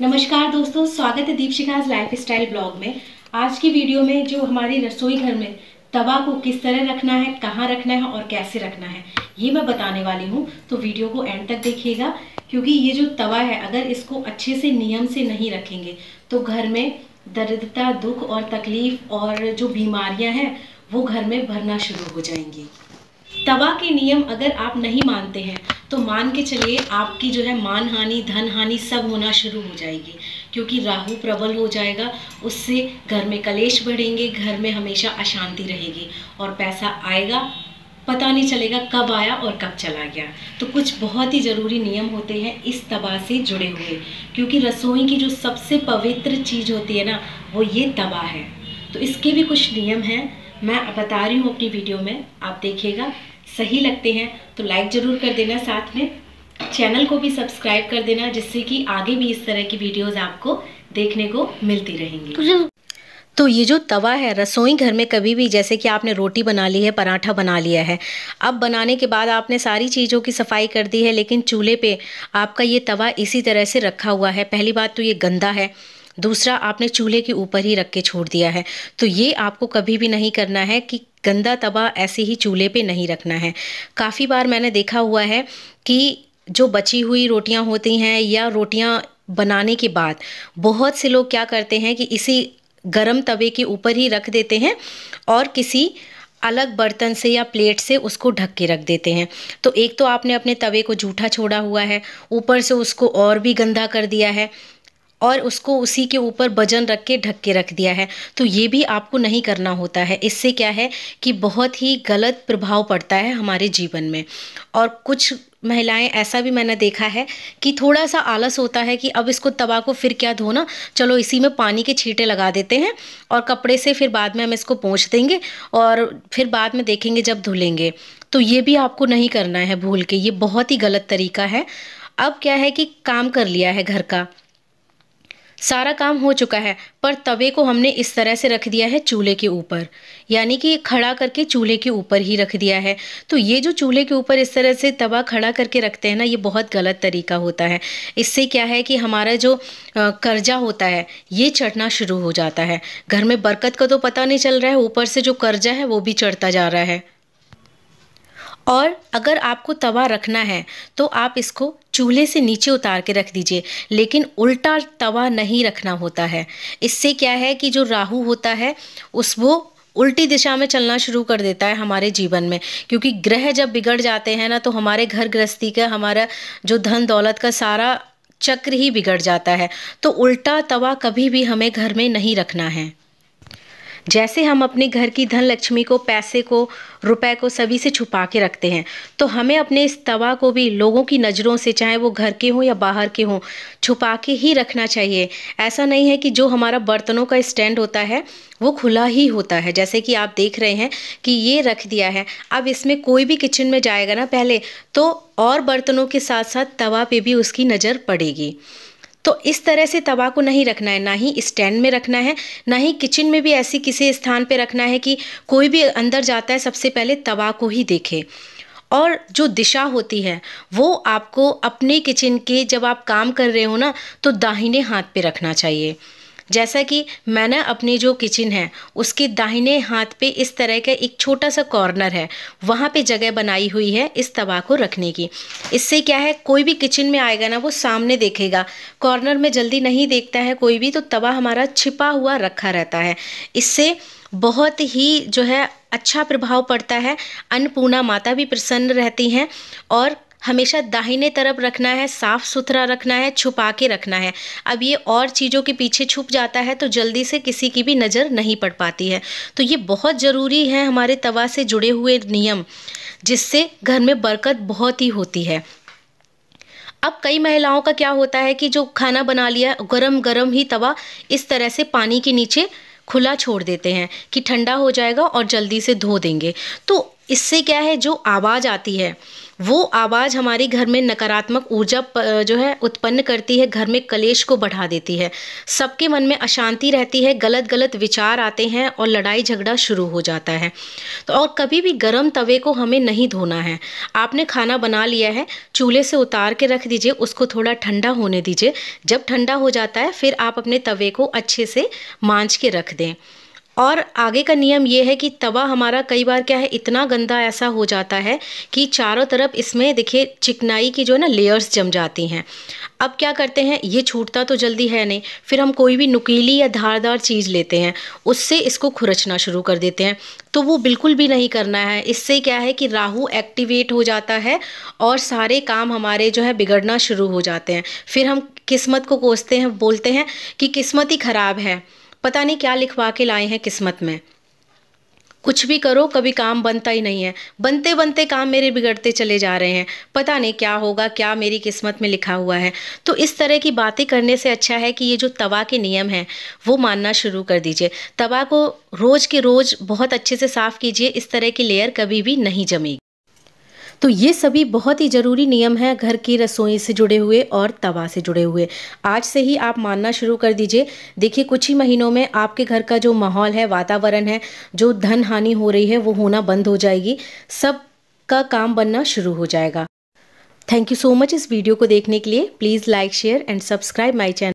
नमस्कार दोस्तों स्वागत है दीपशिकाज लाइफ स्टाइल ब्लॉग में आज की वीडियो में जो हमारी रसोई घर में तवा को किस तरह रखना है कहाँ रखना है और कैसे रखना है ये मैं बताने वाली हूँ तो वीडियो को एंड तक देखिएगा क्योंकि ये जो तवा है अगर इसको अच्छे से नियम से नहीं रखेंगे तो घर में दरिद्रता दुख और तकलीफ और जो बीमारियाँ हैं वो घर में भरना शुरू हो जाएंगी दवा के नियम अगर आप नहीं मानते हैं तो मान के चलिए आपकी जो है मान हानि धन हानि सब होना शुरू हो जाएगी क्योंकि राहु प्रबल हो जाएगा उससे घर में कलेश बढ़ेंगे घर में हमेशा अशांति रहेगी और पैसा आएगा पता नहीं चलेगा कब आया और कब चला गया तो कुछ बहुत ही ज़रूरी नियम होते हैं इस तवा से जुड़े हुए क्योंकि रसोई की जो सबसे पवित्र चीज़ होती है ना वो ये तवा है तो इसके भी कुछ नियम हैं मैं बता रही हूँ अपनी वीडियो में आप देखिएगा सही लगते हैं तो लाइक ज़रूर कर देना साथ में चैनल को भी सब्सक्राइब कर देना जिससे कि आगे भी इस तरह की वीडियोस आपको देखने को मिलती रहेंगी तो, तो ये जो तवा है रसोई घर में कभी भी जैसे कि आपने रोटी बना ली है पराठा बना लिया है अब बनाने के बाद आपने सारी चीज़ों की सफाई कर दी है लेकिन चूल्हे पे आपका ये तवा इसी तरह से रखा हुआ है पहली बात तो ये गंदा है दूसरा आपने चूल्हे के ऊपर ही रख के छोड़ दिया है तो ये आपको कभी भी नहीं करना है कि गंदा तवा ऐसे ही चूल्हे पे नहीं रखना है काफ़ी बार मैंने देखा हुआ है कि जो बची हुई रोटियां होती हैं या रोटियां बनाने के बाद बहुत से लोग क्या करते हैं कि इसी गरम तवे के ऊपर ही रख देते हैं और किसी अलग बर्तन से या प्लेट से उसको ढक के रख देते हैं तो एक तो आपने अपने तवे को जूठा छोड़ा हुआ है ऊपर से उसको और भी गंदा कर दिया है और उसको उसी के ऊपर वजन रख के ढक के रख दिया है तो ये भी आपको नहीं करना होता है इससे क्या है कि बहुत ही गलत प्रभाव पड़ता है हमारे जीवन में और कुछ महिलाएं ऐसा भी मैंने देखा है कि थोड़ा सा आलस होता है कि अब इसको तवा को फिर क्या धोना चलो इसी में पानी के छींटे लगा देते हैं और कपड़े से फिर बाद में हम इसको पहुँच देंगे और फिर बाद में देखेंगे जब धुलेंगे तो ये भी आपको नहीं करना है भूल के ये बहुत ही गलत तरीका है अब क्या है कि काम कर लिया है घर का सारा काम हो चुका है पर तवे को हमने इस तरह से रख दिया है चूल्हे के ऊपर यानी कि खड़ा करके चूल्हे के ऊपर ही रख दिया है तो ये जो चूल्हे के ऊपर इस तरह से तवा खड़ा करके रखते हैं ना ये बहुत गलत तरीका होता है इससे क्या है कि हमारा जो कर्जा होता है ये चढ़ना शुरू हो जाता है घर में बरकत का तो पता नहीं चल रहा है ऊपर से जो कर्जा है वो भी चढ़ता जा रहा है और अगर आपको तवा रखना है तो आप इसको चूल्हे से नीचे उतार के रख दीजिए लेकिन उल्टा तवा नहीं रखना होता है इससे क्या है कि जो राहु होता है उस वो उल्टी दिशा में चलना शुरू कर देता है हमारे जीवन में क्योंकि ग्रह जब बिगड़ जाते हैं ना तो हमारे घर गृहस्थी का हमारा जो धन दौलत का सारा चक्र ही बिगड़ जाता है तो उल्टा तवा कभी भी हमें घर में नहीं रखना है जैसे हम अपने घर की धन लक्ष्मी को पैसे को रुपए को सभी से छुपा के रखते हैं तो हमें अपने इस तवा को भी लोगों की नज़रों से चाहे वो घर के हों या बाहर के हों छुपा के ही रखना चाहिए ऐसा नहीं है कि जो हमारा बर्तनों का स्टैंड होता है वो खुला ही होता है जैसे कि आप देख रहे हैं कि ये रख दिया है अब इसमें कोई भी किचन में जाएगा ना पहले तो और बर्तनों के साथ साथ तवा पे भी उसकी नज़र पड़ेगी तो इस तरह से तवा को नहीं रखना है ना ही स्टैंड में रखना है ना ही किचन में भी ऐसी किसी स्थान पर रखना है कि कोई भी अंदर जाता है सबसे पहले तवा को ही देखे और जो दिशा होती है वो आपको अपने किचन के जब आप काम कर रहे हो ना तो दाहिने हाथ पे रखना चाहिए जैसा कि मैंने अपनी जो किचन है उसके दाहिने हाथ पे इस तरह का एक छोटा सा कॉर्नर है वहाँ पे जगह बनाई हुई है इस तवा को रखने की इससे क्या है कोई भी किचन में आएगा ना वो सामने देखेगा कॉर्नर में जल्दी नहीं देखता है कोई भी तो तवा हमारा छिपा हुआ रखा रहता है इससे बहुत ही जो है अच्छा प्रभाव पड़ता है अन्नपूर्णा माता भी प्रसन्न रहती हैं और हमेशा दाहिने तरफ रखना है साफ़ सुथरा रखना है छुपा के रखना है अब ये और चीज़ों के पीछे छुप जाता है तो जल्दी से किसी की भी नज़र नहीं पड़ पाती है तो ये बहुत ज़रूरी है हमारे तवा से जुड़े हुए नियम जिससे घर में बरकत बहुत ही होती है अब कई महिलाओं का क्या होता है कि जो खाना बना लिया गरम गरम ही तवा इस तरह से पानी के नीचे खुला छोड़ देते हैं कि ठंडा हो जाएगा और जल्दी से धो देंगे तो इससे क्या है जो आवाज़ आती है वो आवाज़ हमारे घर में नकारात्मक ऊर्जा जो है उत्पन्न करती है घर में कलेश को बढ़ा देती है सबके मन में अशांति रहती है गलत गलत विचार आते हैं और लड़ाई झगड़ा शुरू हो जाता है तो और कभी भी गर्म तवे को हमें नहीं धोना है आपने खाना बना लिया है चूल्हे से उतार के रख दीजिए उसको थोड़ा ठंडा होने दीजिए जब ठंडा हो जाता है फिर आप अपने तवे को अच्छे से मांझ के रख दें और आगे का नियम ये है कि तवा हमारा कई बार क्या है इतना गंदा ऐसा हो जाता है कि चारों तरफ इसमें देखिए चिकनाई की जो है ना लेयर्स जम जाती हैं अब क्या करते हैं ये छूटता तो जल्दी है नहीं फिर हम कोई भी नुकीली या धारदार चीज़ लेते हैं उससे इसको खुरचना शुरू कर देते हैं तो वो बिल्कुल भी नहीं करना है इससे क्या है कि राहु एक्टिवेट हो जाता है और सारे काम हमारे जो है बिगड़ना शुरू हो जाते हैं फिर हम किस्मत को कोसते हैं बोलते हैं कि किस्मत ही ख़राब है पता नहीं क्या लिखवा के लाए हैं किस्मत में कुछ भी करो कभी काम बनता ही नहीं है बनते बनते काम मेरे बिगड़ते चले जा रहे हैं पता नहीं क्या होगा क्या मेरी किस्मत में लिखा हुआ है तो इस तरह की बातें करने से अच्छा है कि ये जो तवा के नियम हैं वो मानना शुरू कर दीजिए तवा को रोज़ के रोज़ बहुत अच्छे से साफ़ कीजिए इस तरह की लेयर कभी भी नहीं जमेगी तो ये सभी बहुत ही ज़रूरी नियम हैं घर की रसोई से जुड़े हुए और तवा से जुड़े हुए आज से ही आप मानना शुरू कर दीजिए देखिए कुछ ही महीनों में आपके घर का जो माहौल है वातावरण है जो धन हानि हो रही है वो होना बंद हो जाएगी सब का काम बनना शुरू हो जाएगा थैंक यू सो मच इस वीडियो को देखने के लिए please like share and subscribe my channel